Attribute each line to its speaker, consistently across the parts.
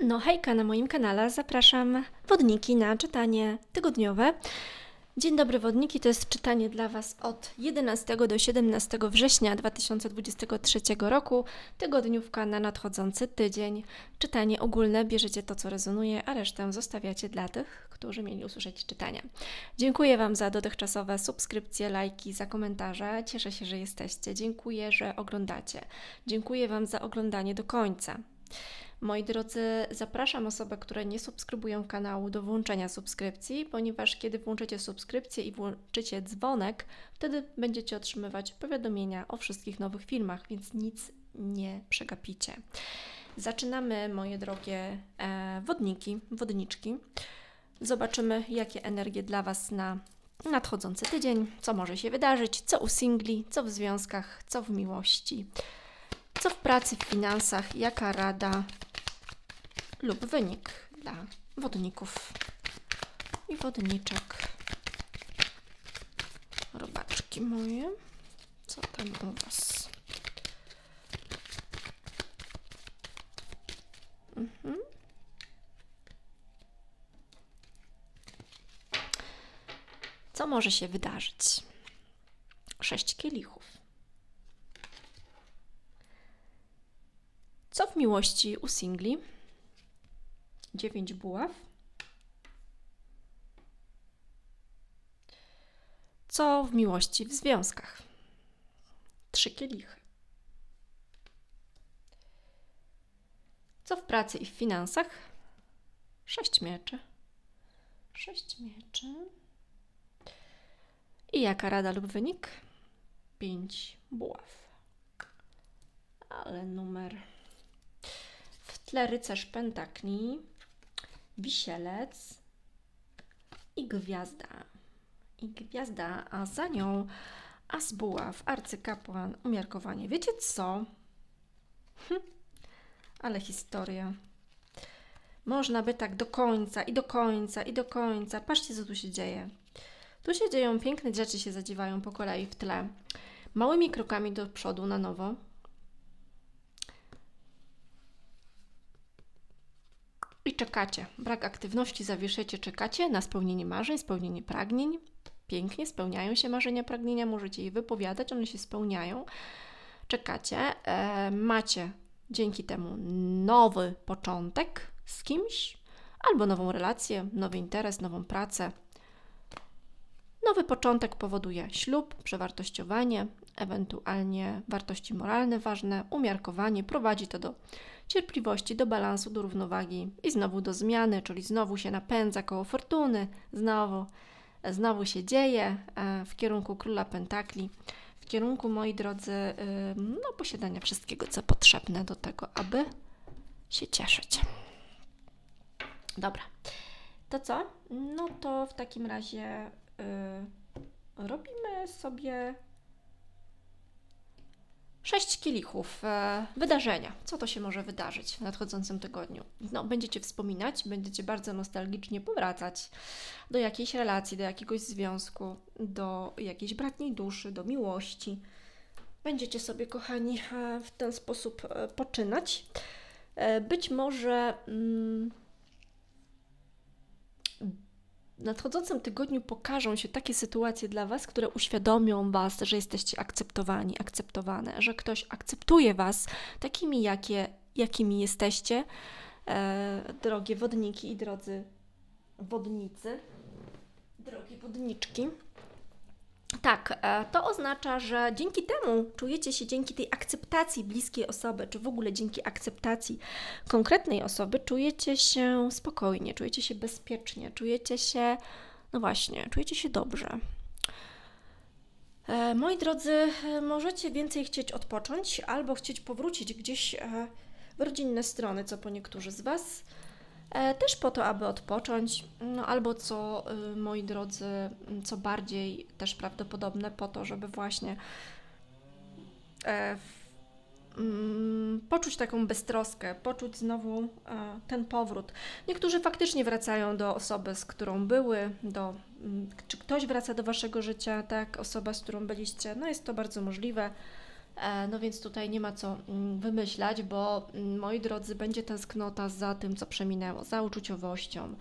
Speaker 1: No hejka, na moim kanale zapraszam wodniki na czytanie tygodniowe. Dzień dobry wodniki, to jest czytanie dla Was od 11 do 17 września 2023 roku, tygodniówka na nadchodzący tydzień. Czytanie ogólne, bierzecie to co rezonuje, a resztę zostawiacie dla tych, którzy mieli usłyszeć czytania. Dziękuję Wam za dotychczasowe subskrypcje, lajki, za komentarze. Cieszę się, że jesteście. Dziękuję, że oglądacie. Dziękuję Wam za oglądanie do końca. Moi drodzy, zapraszam osoby, które nie subskrybują kanału do włączenia subskrypcji, ponieważ kiedy włączycie subskrypcję i włączycie dzwonek, wtedy będziecie otrzymywać powiadomienia o wszystkich nowych filmach, więc nic nie przegapicie. Zaczynamy, moje drogie e, wodniki, wodniczki. Zobaczymy, jakie energie dla Was na nadchodzący tydzień, co może się wydarzyć, co u singli, co w związkach, co w miłości, co w pracy, w finansach, jaka rada lub wynik dla wodników i wodniczek. Robaczki moje. Co tam u Was? Mhm. Co może się wydarzyć? Sześć kielichów. Co w miłości u singli? 9 buław, co w miłości w związkach. trzy kielichy. Co w pracy i w finansach? sześć mieczy. sześć mieczy. I jaka rada lub wynik? pięć buław. Ale numer. W tle rycerz pentakli wisielec i gwiazda. I gwiazda, a za nią Asbuław, arcykapłan, umiarkowanie. Wiecie co? Hm, ale historia. Można by tak do końca i do końca i do końca. Patrzcie, co tu się dzieje. Tu się dzieją piękne rzeczy, się zadziewają po kolei w tle. Małymi krokami do przodu na nowo czekacie. Brak aktywności zawieszycie, czekacie na spełnienie marzeń, spełnienie pragnień. Pięknie spełniają się marzenia, pragnienia, możecie je wypowiadać, one się spełniają. Czekacie, e, macie dzięki temu nowy początek z kimś, albo nową relację, nowy interes, nową pracę. Nowy początek powoduje ślub, przewartościowanie, ewentualnie wartości moralne ważne, umiarkowanie, prowadzi to do cierpliwości do balansu, do równowagi i znowu do zmiany, czyli znowu się napędza koło fortuny, znowu, znowu się dzieje e, w kierunku króla pentakli, w kierunku, moi drodzy, no, posiadania wszystkiego, co potrzebne do tego, aby się cieszyć. Dobra, to co? No to w takim razie yy, robimy sobie Sześć kielichów. E, wydarzenia. Co to się może wydarzyć w nadchodzącym tygodniu? No, będziecie wspominać, będziecie bardzo nostalgicznie powracać do jakiejś relacji, do jakiegoś związku, do jakiejś bratniej duszy, do miłości. Będziecie sobie, kochani, e, w ten sposób e, poczynać. Być może mm, nadchodzącym tygodniu pokażą się takie sytuacje dla Was, które uświadomią Was, że jesteście akceptowani, akceptowane, że ktoś akceptuje Was takimi, jakie, jakimi jesteście, e, drogie wodniki i drodzy wodnicy, drogie wodniczki. Tak, e, to oznacza, że dzięki temu czujecie się dzięki tej akceptacji bliskiej osoby, czy w ogóle dzięki akceptacji konkretnej osoby, czujecie się spokojnie, czujecie się bezpiecznie, czujecie się, no właśnie, czujecie się dobrze. E, moi drodzy, e, możecie więcej chcieć odpocząć albo chcieć powrócić gdzieś w rodzinne strony, co po niektórzy z Was. E, też po to, aby odpocząć, no albo co y, moi drodzy, co bardziej też prawdopodobne, po to, żeby właśnie e, mm, poczuć taką beztroskę, poczuć znowu e, ten powrót. Niektórzy faktycznie wracają do osoby, z którą były, do, mm, czy ktoś wraca do waszego życia, tak, osoba, z którą byliście, no jest to bardzo możliwe. E, no więc tutaj nie ma co mm, wymyślać, bo mm, moi drodzy, będzie tęsknota za tym, co przeminęło, za uczuciowością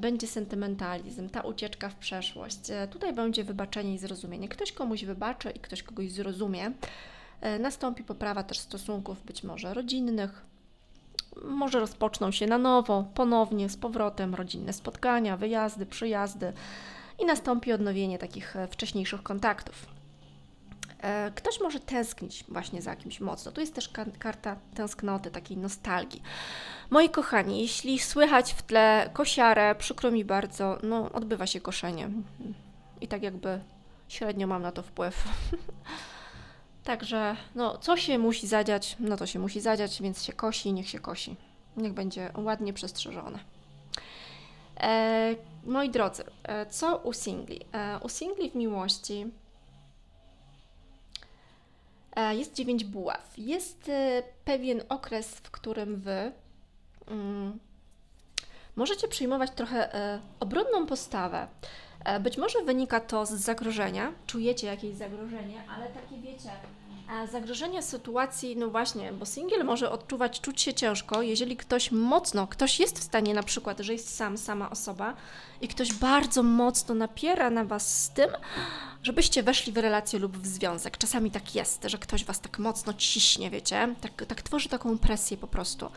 Speaker 1: będzie sentymentalizm, ta ucieczka w przeszłość. E, tutaj będzie wybaczenie i zrozumienie. Ktoś komuś wybaczy i ktoś kogoś zrozumie. E, nastąpi poprawa też stosunków, być może rodzinnych. Może rozpoczną się na nowo, ponownie, z powrotem rodzinne spotkania, wyjazdy, przyjazdy i nastąpi odnowienie takich wcześniejszych kontaktów. E, ktoś może tęsknić właśnie za kimś mocno. Tu jest też karta tęsknoty, takiej nostalgii. Moi kochani, jeśli słychać w tle kosiarę, przykro mi bardzo, no odbywa się koszenie. I tak jakby średnio mam na to wpływ. Także, no, co się musi zadziać, no to się musi zadziać, więc się kosi, niech się kosi. Niech będzie ładnie przestrzeżone. E, moi drodzy, e, co u singli? E, u singli w miłości E, jest dziewięć buław. Jest e, pewien okres, w którym wy mm, możecie przyjmować trochę e, obronną postawę. być może wynika to z zagrożenia, czujecie jakieś zagrożenie, ale takie wiecie, a zagrożenie sytuacji, no właśnie, bo single może odczuwać, czuć się ciężko, jeżeli ktoś mocno, ktoś jest w stanie na przykład, że jest sam, sama osoba i ktoś bardzo mocno napiera na Was z tym, żebyście weszli w relację lub w związek. Czasami tak jest, że ktoś Was tak mocno ciśnie, wiecie, tak, tak tworzy taką presję po prostu.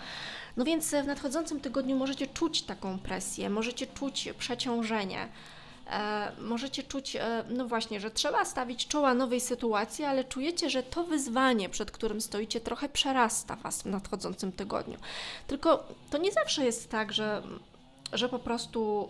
Speaker 1: No więc w nadchodzącym tygodniu możecie czuć taką presję, możecie czuć przeciążenie. E, możecie czuć, e, no właśnie, że trzeba stawić czoła nowej sytuacji, ale czujecie, że to wyzwanie, przed którym stoicie, trochę przerasta Was w nadchodzącym tygodniu. Tylko to nie zawsze jest tak, że, że po prostu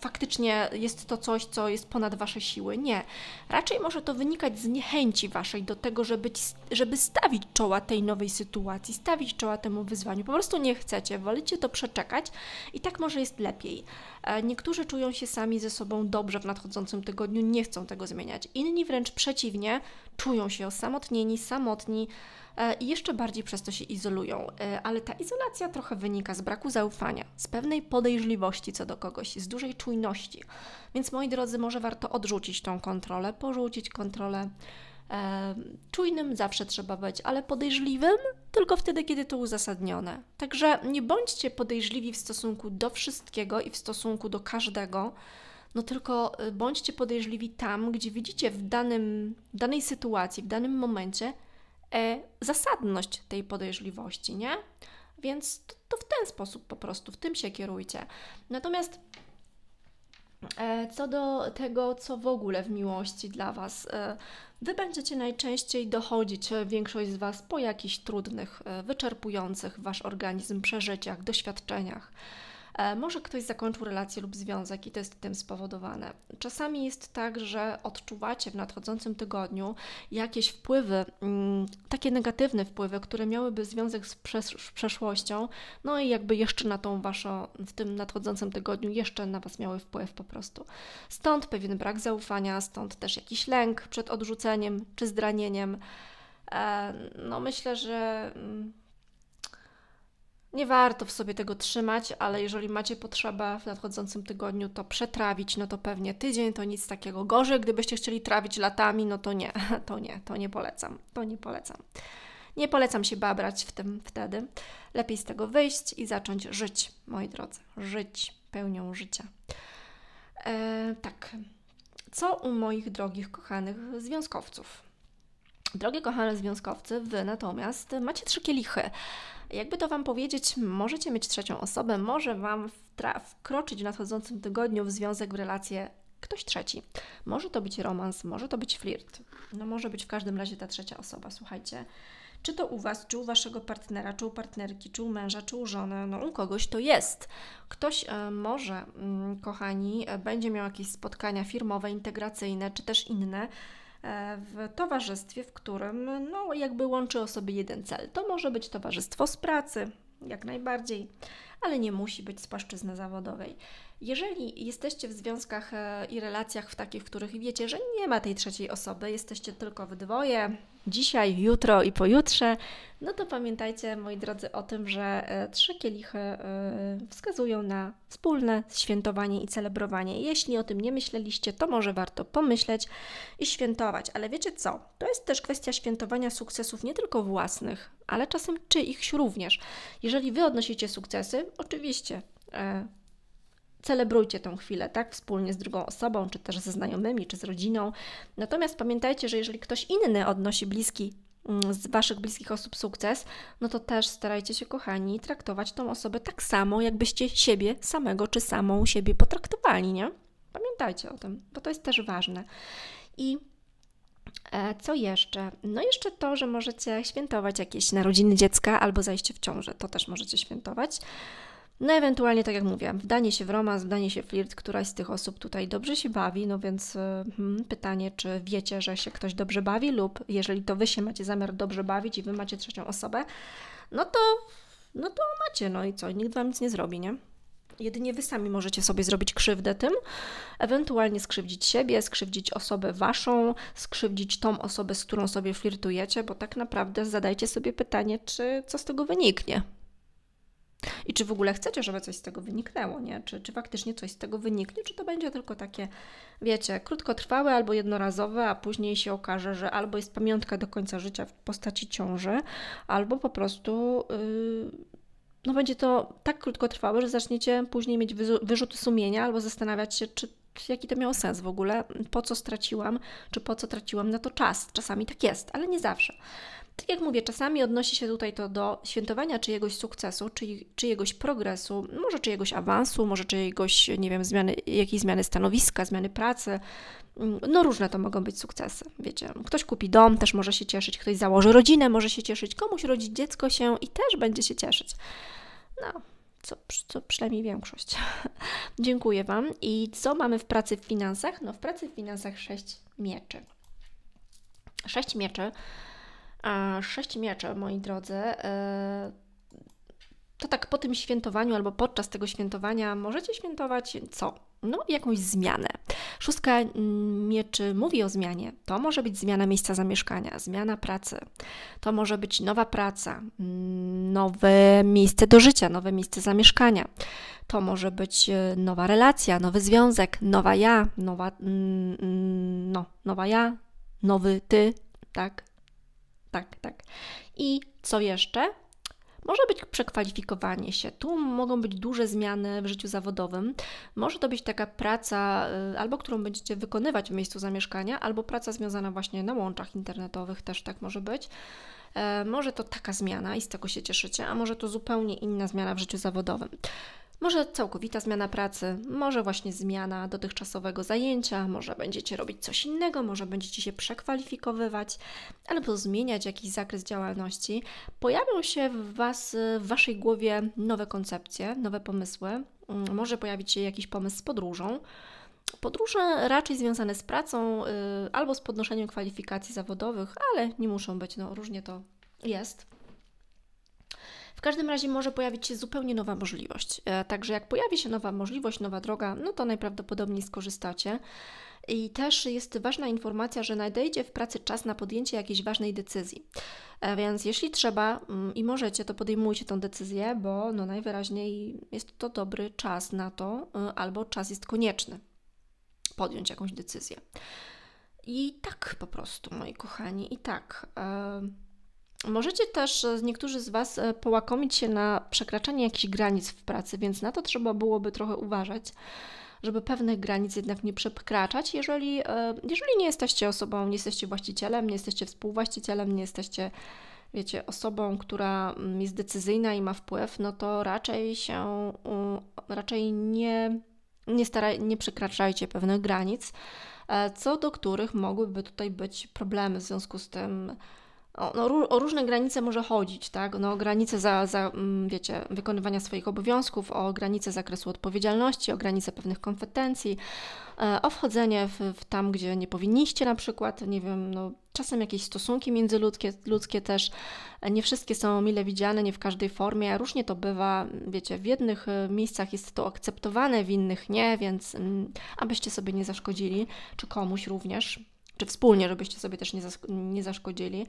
Speaker 1: faktycznie jest to coś, co jest ponad wasze siły. Nie. Raczej może to wynikać z niechęci waszej do tego, żeby, żeby stawić czoła tej nowej sytuacji, stawić czoła temu wyzwaniu. Po prostu nie chcecie, wolicie to przeczekać i tak może jest lepiej. E, niektórzy czują się sami ze sobą dobrze w nadchodzącym tygodniu, nie chcą tego zmieniać. Inni wręcz przeciwnie, czują się osamotnieni, samotni E, i jeszcze bardziej przez to się izolują. E, ale ta izolacja trochę wynika z braku zaufania, z pewnej podejrzliwości co do kogoś, z dużej czujności. Więc moi drodzy, może warto odrzucić tą kontrolę, porzucić kontrolę. E, czujnym zawsze trzeba być, ale podejrzliwym tylko wtedy, kiedy to uzasadnione. Także nie bądźcie podejrzliwi w stosunku do wszystkiego i w stosunku do każdego, no tylko bądźcie podejrzliwi tam, gdzie widzicie w danym, danej sytuacji, w danym momencie E, zasadność tej podejrzliwości, nie? Więc to, to w ten sposób po prostu, w tym się kierujcie. Natomiast e, co do tego, co w ogóle w miłości dla Was, e, Wy będziecie najczęściej dochodzić, większość z Was, po jakichś trudnych, wyczerpujących Wasz organizm przeżyciach, doświadczeniach. E, może ktoś zakończył relację lub związek i to jest tym spowodowane. Czasami jest tak, że odczuwacie w nadchodzącym tygodniu jakieś wpływy, mm, takie negatywne wpływy, które miałyby związek z przeszłością, no i jakby jeszcze na tą waszą, w tym nadchodzącym tygodniu jeszcze na was miały wpływ po prostu. Stąd pewien brak zaufania, stąd też jakiś lęk przed odrzuceniem czy zdranieniem. E, no myślę, że mm, nie warto w sobie tego trzymać, ale jeżeli macie potrzebę w nadchodzącym tygodniu to przetrawić, no to pewnie tydzień to nic takiego. Gorzej, gdybyście chcieli trawić latami, no to nie, to nie, to nie polecam, to nie polecam. Nie polecam się babrać w tym wtedy. Lepiej z tego wyjść i zacząć żyć, moi drodzy. Żyć pełnią życia. E, tak. Co u moich drogich, kochanych związkowców? Drogie kochane związkowcy, wy natomiast macie trzy kielichy. Jakby to Wam powiedzieć, możecie mieć trzecią osobę, może Wam wkroczyć w nadchodzącym tygodniu w związek, w relację ktoś trzeci. Może to być romans, może to być flirt. No może być w każdym razie ta trzecia osoba, słuchajcie. Czy to u Was, czy u Waszego partnera, czy u partnerki, czy u męża, czy u żony, no u kogoś to jest. Ktoś e, może, mm, kochani, e, będzie miał jakieś spotkania firmowe, integracyjne, czy też inne, E, w towarzystwie, w którym no, jakby łączy osoby jeden cel. To może być towarzystwo z pracy, jak najbardziej ale nie musi być z płaszczyzny zawodowej. Jeżeli jesteście w związkach e, i relacjach w takich, w których wiecie, że nie ma tej trzeciej osoby, jesteście tylko w dwoje, dzisiaj, jutro i pojutrze, no to pamiętajcie, moi drodzy, o tym, że e, trzy kielichy e, wskazują na wspólne świętowanie i celebrowanie. Jeśli o tym nie myśleliście, to może warto pomyśleć i świętować. Ale wiecie co? To jest też kwestia świętowania sukcesów nie tylko własnych, ale czasem czyichś również. Jeżeli Wy odnosicie sukcesy, oczywiście e, celebrujcie tą chwilę, tak, wspólnie z drugą osobą, czy też ze znajomymi, czy z rodziną. Natomiast pamiętajcie, że jeżeli ktoś inny odnosi bliski mm, z Waszych bliskich osób sukces, no to też starajcie się, kochani, traktować tą osobę tak samo, jakbyście siebie samego czy samą siebie potraktowali, nie? Pamiętajcie o tym, bo to jest też ważne. I E, co jeszcze? No jeszcze to, że możecie świętować jakieś narodziny dziecka albo zajście w ciążę. To też możecie świętować. No ewentualnie, tak jak mówię, wdanie się w romans, wdanie się w flirt, któraś z tych osób tutaj dobrze się bawi, no więc e, hmm, pytanie, czy wiecie, że się ktoś dobrze bawi lub jeżeli to Wy się macie zamiar dobrze bawić i Wy macie trzecią osobę, no to, no to macie, no i co, nikt Wam nic nie zrobi, nie? Jedynie wy sami możecie sobie zrobić krzywdę tym, ewentualnie skrzywdzić siebie, skrzywdzić osobę waszą, skrzywdzić tą osobę, z którą sobie flirtujecie, bo tak naprawdę zadajcie sobie pytanie, czy co z tego wyniknie. I czy w ogóle chcecie, żeby coś z tego wyniknęło, nie? Czy, czy faktycznie coś z tego wyniknie, czy to będzie tylko takie, wiecie, krótkotrwałe albo jednorazowe, a później się okaże, że albo jest pamiątka do końca życia w postaci ciąży, albo po prostu. Yy no będzie to tak krótkotrwałe, że zaczniecie później mieć wyrzuty sumienia albo zastanawiać się, czy jaki to miało sens w ogóle, po co straciłam, czy po co traciłam na to czas. Czasami tak jest, ale nie zawsze. Tak jak mówię, czasami odnosi się tutaj to do świętowania czyjegoś sukcesu, czy, czyjegoś progresu, może czyjegoś awansu, może czyjegoś, nie wiem, zmiany, jakiejś zmiany stanowiska, zmiany pracy. Mm, no różne to mogą być sukcesy, wiecie. Ktoś kupi dom, też może się cieszyć, ktoś założy rodzinę, może się cieszyć, komuś rodzi dziecko się i też będzie się cieszyć. No, co, co przynajmniej większość. Dziękuję Wam. I co mamy w pracy w finansach? No w pracy w finansach sześć mieczy. Sześć mieczy a sześć miecze, moi drodzy, e, to tak po tym świętowaniu albo podczas tego świętowania możecie świętować co? No, jakąś zmianę. Szóstka mm, mieczy mówi o zmianie. To może być zmiana miejsca zamieszkania, zmiana pracy. To może być nowa praca, mm, nowe miejsce do życia, nowe miejsce zamieszkania. To może być e, nowa relacja, nowy związek, nowa ja, nowa, mm, no, nowa ja, nowy ty, tak, tak, tak. I co jeszcze? Może być przekwalifikowanie się. Tu mogą być duże zmiany w życiu zawodowym. Może to być taka praca, y, albo którą będziecie wykonywać w miejscu zamieszkania, albo praca związana właśnie na łączach internetowych, też tak może być. E, może to taka zmiana i z tego się cieszycie, a może to zupełnie inna zmiana w życiu zawodowym. Może całkowita zmiana pracy, może właśnie zmiana dotychczasowego zajęcia, może będziecie robić coś innego, może będziecie się przekwalifikowywać albo zmieniać jakiś zakres działalności. Pojawią się w, was, w Waszej głowie nowe koncepcje, nowe pomysły. Mm, może pojawić się jakiś pomysł z podróżą. Podróże raczej związane z pracą y, albo z podnoszeniem kwalifikacji zawodowych, ale nie muszą być, no różnie to jest. W każdym razie może pojawić się zupełnie nowa możliwość. E, także jak pojawi się nowa możliwość, nowa droga, no to najprawdopodobniej skorzystacie. I też jest ważna informacja, że nadejdzie w pracy czas na podjęcie jakiejś ważnej decyzji. E, więc jeśli trzeba mm, i możecie, to podejmujcie tą decyzję, bo no najwyraźniej jest to dobry czas na to, e, albo czas jest konieczny podjąć jakąś decyzję. I tak po prostu, moi kochani, i tak. Yy... Możecie też e, niektórzy z Was e, połakomić się na przekraczanie jakichś granic w pracy, więc na to trzeba byłoby trochę uważać, żeby pewnych granic jednak nie przekraczać, jeżeli, e, jeżeli nie jesteście osobą, nie jesteście właścicielem, nie jesteście współwłaścicielem, nie jesteście, wiecie, osobą, która mm, jest decyzyjna i ma wpływ, no to raczej się, raczej nie, nie, staraj, nie przekraczajcie pewnych granic, co do których mogłyby tutaj być problemy w związku z tym, o, no, o różne granice może chodzić, tak? No, granice za, za, mm, wiecie, wykonywania swoich obowiązków, o granice zakresu odpowiedzialności, o granice pewnych kompetencji, e, o wchodzenie w, w tam, gdzie nie powinniście na przykład, nie wiem, no, czasem jakieś stosunki międzyludzkie ludzkie też. E, nie wszystkie są mile widziane, nie w każdej formie, a różnie to bywa. Wiecie, w jednych e, miejscach jest to akceptowane, w innych nie, więc mm, abyście sobie nie zaszkodzili, czy komuś również, czy wspólnie, żebyście sobie też nie, nie zaszkodzili.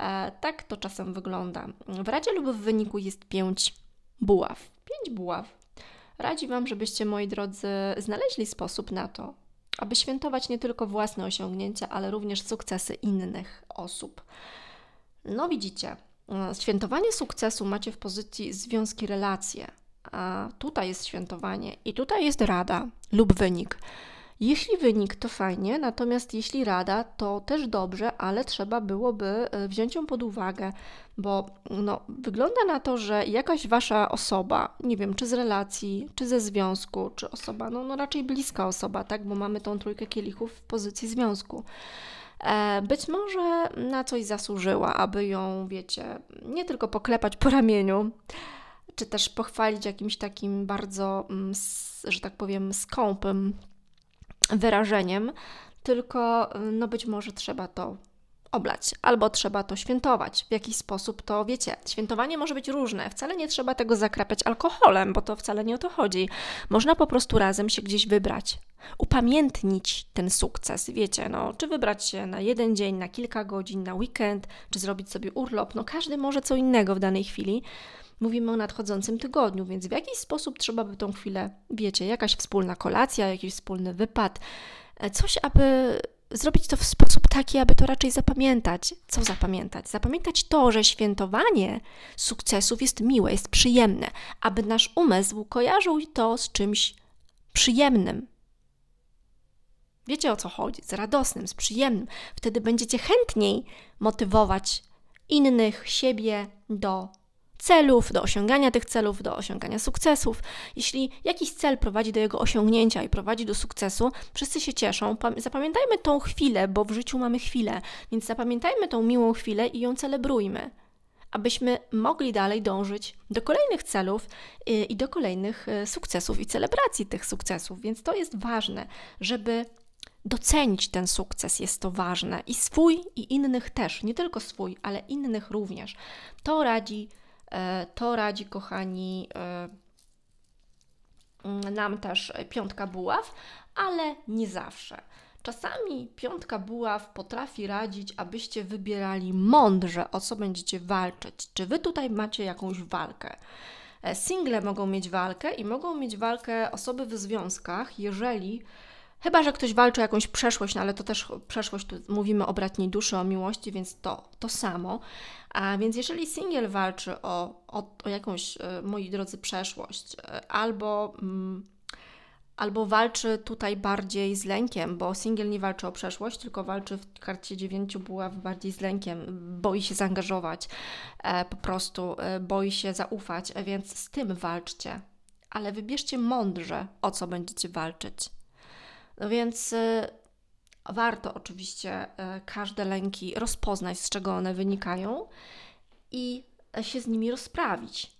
Speaker 1: E, tak to czasem wygląda. W radzie lub w wyniku jest pięć buław. Pięć buław. Radzi Wam, żebyście, moi drodzy, znaleźli sposób na to, aby świętować nie tylko własne osiągnięcia, ale również sukcesy innych osób. No widzicie, e, świętowanie sukcesu macie w pozycji związki relacje, a tutaj jest świętowanie i tutaj jest rada lub wynik. Jeśli wynik, to fajnie, natomiast jeśli rada, to też dobrze, ale trzeba byłoby y, wziąć ją pod uwagę, bo no, wygląda na to, że jakaś wasza osoba, nie wiem, czy z relacji, czy ze związku, czy osoba, no, no raczej bliska osoba, tak, bo mamy tą trójkę kielichów w pozycji związku. E, być może na coś zasłużyła, aby ją, wiecie, nie tylko poklepać po ramieniu, czy też pochwalić jakimś takim bardzo, mm, że tak powiem, skąpym wyrażeniem, tylko y, no być może trzeba to oblać, albo trzeba to świętować. W jakiś sposób to wiecie. Świętowanie może być różne. Wcale nie trzeba tego zakrapiać alkoholem, bo to wcale nie o to chodzi. Można po prostu razem się gdzieś wybrać. Upamiętnić ten sukces, wiecie, no, czy wybrać się na jeden dzień, na kilka godzin, na weekend, czy zrobić sobie urlop, no każdy może co innego w danej chwili, mówimy o nadchodzącym tygodniu, więc w jakiś sposób trzeba by tą chwilę, wiecie, jakaś wspólna kolacja, jakiś wspólny wypad, e, coś, aby zrobić to w sposób taki, aby to raczej zapamiętać. Co zapamiętać? Zapamiętać to, że świętowanie sukcesów jest miłe, jest przyjemne, aby nasz umysł kojarzył to z czymś przyjemnym. Wiecie o co chodzi? Z radosnym, z przyjemnym. Wtedy będziecie chętniej motywować innych, siebie do celów, do osiągania tych celów, do osiągania sukcesów. Jeśli jakiś cel prowadzi do jego osiągnięcia i prowadzi do sukcesu, wszyscy się cieszą. Zapamiętajmy tą chwilę, bo w życiu mamy chwilę, więc zapamiętajmy tą miłą chwilę i ją celebrujmy, abyśmy mogli dalej dążyć do kolejnych celów y, i do kolejnych y, sukcesów i celebracji tych sukcesów. Więc to jest ważne, żeby docenić ten sukces jest to ważne i swój, i innych też, nie tylko swój, ale innych również. To radzi E, to radzi, kochani, e, nam też piątka buław, ale nie zawsze. Czasami piątka buław potrafi radzić, abyście wybierali mądrze, o co będziecie walczyć. Czy wy tutaj macie jakąś walkę? E, single mogą mieć walkę i mogą mieć walkę osoby w związkach, jeżeli Chyba, że ktoś walczy o jakąś przeszłość, no ale to też przeszłość, tu mówimy o bratniej duszy, o miłości, więc to, to samo. A więc jeżeli singiel walczy o, o, o jakąś, e, moi drodzy, przeszłość, e, albo, mm, albo walczy tutaj bardziej z lękiem, bo singiel nie walczy o przeszłość, tylko walczy w karcie dziewięciu buław bardziej z lękiem, boi się zaangażować, e, po prostu boi się zaufać, więc z tym walczcie. Ale wybierzcie mądrze, o co będziecie walczyć. No więc y, warto oczywiście y, każde lęki rozpoznać, z czego one wynikają i e, się z nimi rozprawić.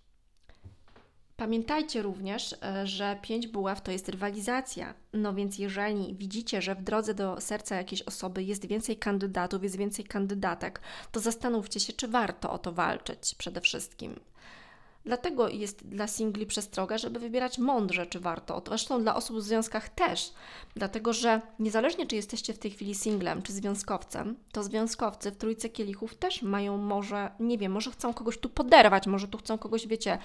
Speaker 1: Pamiętajcie również, e, że pięć buław to jest rywalizacja. No więc jeżeli widzicie, że w drodze do serca jakiejś osoby jest więcej kandydatów, jest więcej kandydatek, to zastanówcie się, czy warto o to walczyć przede wszystkim. Dlatego jest dla singli przestroga, żeby wybierać mądrze, czy warto. Zresztą dla osób w związkach też, dlatego że niezależnie, czy jesteście w tej chwili singlem, czy związkowcem, to związkowcy w trójce kielichów też mają może, nie wiem, może chcą kogoś tu poderwać, może tu chcą kogoś, wiecie,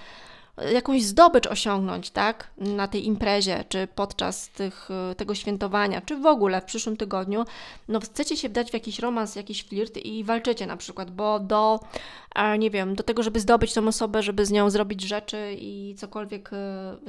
Speaker 1: jakąś zdobycz osiągnąć, tak, na tej imprezie, czy podczas tych, y, tego świętowania, czy w ogóle w przyszłym tygodniu, no chcecie się wdać w jakiś romans, jakiś flirt i walczycie na przykład, bo do, nie wiem, do tego, żeby zdobyć tą osobę, żeby z nią zrobić rzeczy i cokolwiek, y,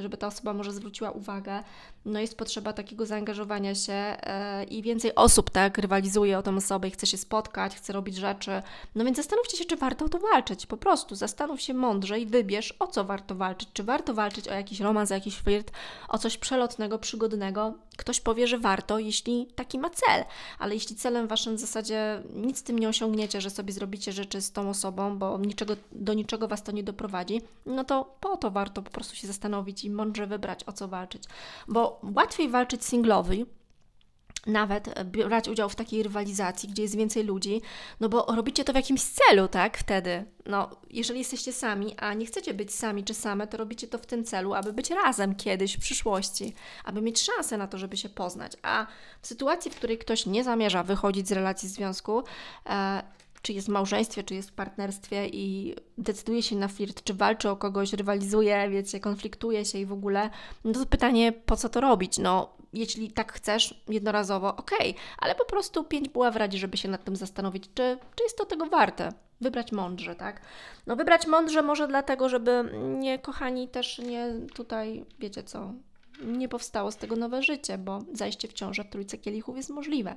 Speaker 1: żeby ta osoba może zwróciła uwagę, no jest potrzeba takiego zaangażowania się e, i więcej osób tak rywalizuje o tą osobę i chce się spotkać, chce robić rzeczy. No więc zastanówcie się, czy warto o to walczyć. Po prostu zastanów się mądrze i wybierz, o co warto walczyć. Czy warto walczyć o jakiś romans, o jakiś flirt, o coś przelotnego, przygodnego, Ktoś powie, że warto, jeśli taki ma cel, ale jeśli celem waszym w zasadzie nic z tym nie osiągniecie, że sobie zrobicie rzeczy z tą osobą, bo niczego, do niczego was to nie doprowadzi, no to po to warto po prostu się zastanowić i mądrze wybrać, o co walczyć. Bo łatwiej walczyć singlowi, nawet brać udział w takiej rywalizacji, gdzie jest więcej ludzi, no bo robicie to w jakimś celu, tak? Wtedy. No, jeżeli jesteście sami, a nie chcecie być sami czy same, to robicie to w tym celu, aby być razem kiedyś w przyszłości, aby mieć szansę na to, żeby się poznać. A w sytuacji, w której ktoś nie zamierza wychodzić z relacji związku, e, czy jest w małżeństwie, czy jest w partnerstwie i decyduje się na flirt, czy walczy o kogoś, rywalizuje, wiecie, konfliktuje się i w ogóle, no to pytanie, po co to robić? No, jeśli tak chcesz, jednorazowo, ok, ale po prostu pięć buław radzi, żeby się nad tym zastanowić, czy, czy jest to tego warte. Wybrać mądrze, tak? No, wybrać mądrze może dlatego, żeby nie, kochani, też nie tutaj, wiecie co, nie powstało z tego nowe życie, bo zajście w ciążę w trójce kielichów jest możliwe.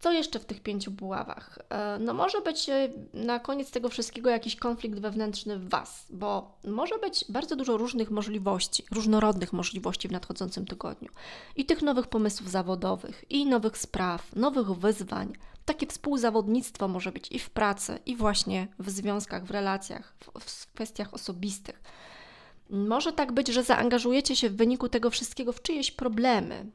Speaker 1: Co jeszcze w tych pięciu buławach? E, no może być e, na koniec tego wszystkiego jakiś konflikt wewnętrzny w Was, bo może być bardzo dużo różnych możliwości, różnorodnych możliwości w nadchodzącym tygodniu. I tych nowych pomysłów zawodowych, i nowych spraw, nowych wyzwań. Takie współzawodnictwo może być i w pracy, i właśnie w związkach, w relacjach, w, w kwestiach osobistych. Może tak być, że zaangażujecie się w wyniku tego wszystkiego w czyjeś problemy,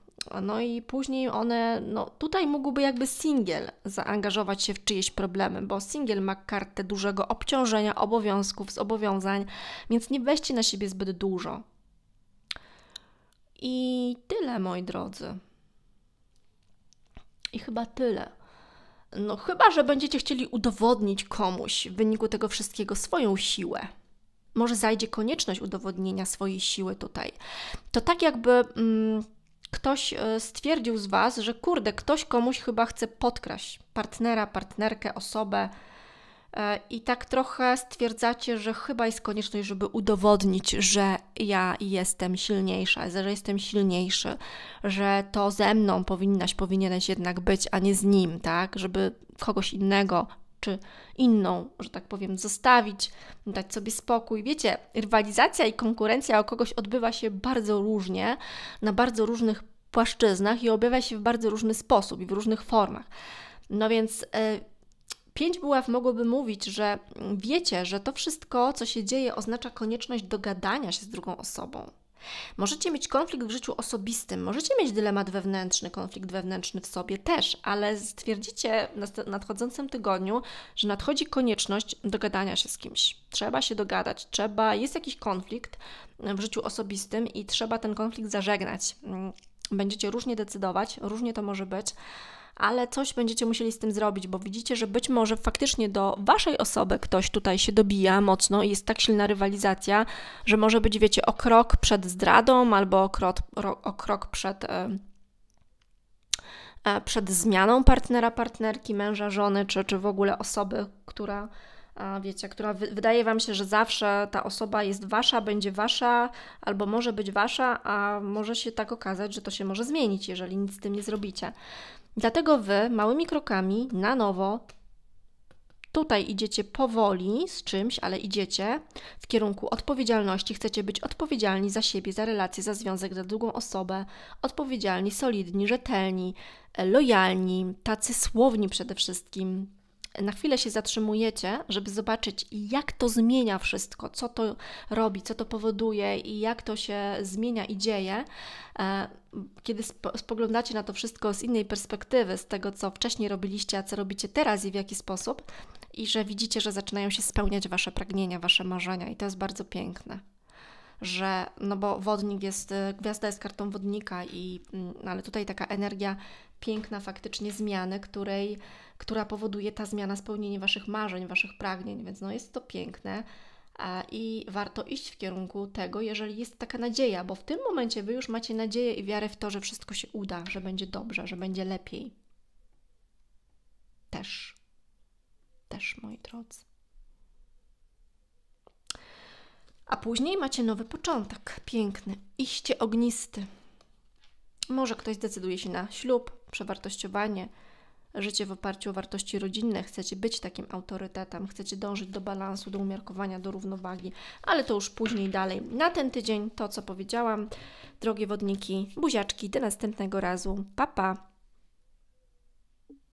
Speaker 1: no i później one, no tutaj mógłby jakby singiel zaangażować się w czyjeś problemy, bo singiel ma kartę dużego obciążenia, obowiązków, zobowiązań, więc nie weźcie na siebie zbyt dużo. I tyle, moi drodzy. I chyba tyle. No, chyba, że będziecie chcieli udowodnić komuś w wyniku tego wszystkiego swoją siłę. Może zajdzie konieczność udowodnienia swojej siły tutaj. To tak, jakby mm, ktoś e, stwierdził z Was, że kurde, ktoś komuś chyba chce podkraść partnera, partnerkę, osobę, e, i tak trochę stwierdzacie, że chyba jest konieczność, żeby udowodnić, że ja jestem silniejsza, że jestem silniejszy, że to ze mną powinnaś, powinieneś jednak być, a nie z nim, tak? Żeby kogoś innego czy inną, że tak powiem, zostawić, dać sobie spokój. Wiecie, rywalizacja i konkurencja o kogoś odbywa się bardzo różnie, na bardzo różnych płaszczyznach i objawia się w bardzo różny sposób i w różnych formach. No więc. E, pięć buław mogłoby mówić, że mm, wiecie, że to wszystko, co się dzieje, oznacza konieczność dogadania się z drugą osobą. Możecie mieć konflikt w życiu osobistym, możecie mieć dylemat wewnętrzny, konflikt wewnętrzny w sobie też, ale stwierdzicie w nadchodzącym tygodniu, że nadchodzi konieczność dogadania się z kimś. Trzeba się dogadać, trzeba, jest jakiś konflikt w życiu osobistym i trzeba ten konflikt zażegnać. Mm, będziecie różnie decydować, różnie to może być ale coś będziecie musieli z tym zrobić, bo widzicie, że być może faktycznie do waszej osoby ktoś tutaj się dobija mocno i jest tak silna rywalizacja, że może być, wiecie, o krok przed zdradą albo o krok, o krok przed. E, e, przed zmianą partnera, partnerki, męża, żony, czy, czy w ogóle osoby, która, e, wiecie, która wydaje Wam się, że zawsze ta osoba jest Wasza, będzie Wasza, albo może być Wasza, a może się tak okazać, że to się może zmienić, jeżeli nic z tym nie zrobicie. Dlatego Wy małymi krokami na nowo Tutaj idziecie powoli z czymś, ale idziecie w kierunku odpowiedzialności. Chcecie być odpowiedzialni za siebie, za relacje, za związek, za drugą osobę. Odpowiedzialni, solidni, rzetelni, e, lojalni, tacy słowni przede wszystkim. Na chwilę się zatrzymujecie, żeby zobaczyć, jak to zmienia wszystko, co to robi, co to powoduje i jak to się zmienia i dzieje. E, kiedy spoglądacie na to wszystko z innej perspektywy, z tego, co wcześniej robiliście, a co robicie teraz i w jaki sposób, i że widzicie, że zaczynają się spełniać Wasze pragnienia, Wasze marzenia, i to jest bardzo piękne. Że, no bo wodnik jest, y, gwiazda jest kartą wodnika, i, no ale tutaj taka energia piękna faktycznie zmiany, której, która powoduje ta zmiana spełnienie Waszych marzeń, Waszych pragnień, więc no jest to piękne i warto iść w kierunku tego, jeżeli jest taka nadzieja, bo w tym momencie Wy już macie nadzieję i wiarę w to, że wszystko się uda, że będzie dobrze, że będzie lepiej. Też. Też, moi drodzy. A później macie nowy początek, piękny, iście ognisty. Może ktoś decyduje się na ślub, przewartościowanie, życie w oparciu o wartości rodzinne, chcecie być takim autorytetem, chcecie dążyć do balansu, do umiarkowania, do równowagi, ale to już później dalej. Na ten tydzień to, co powiedziałam, drogie wodniki, buziaczki, do następnego razu. Pa, pa!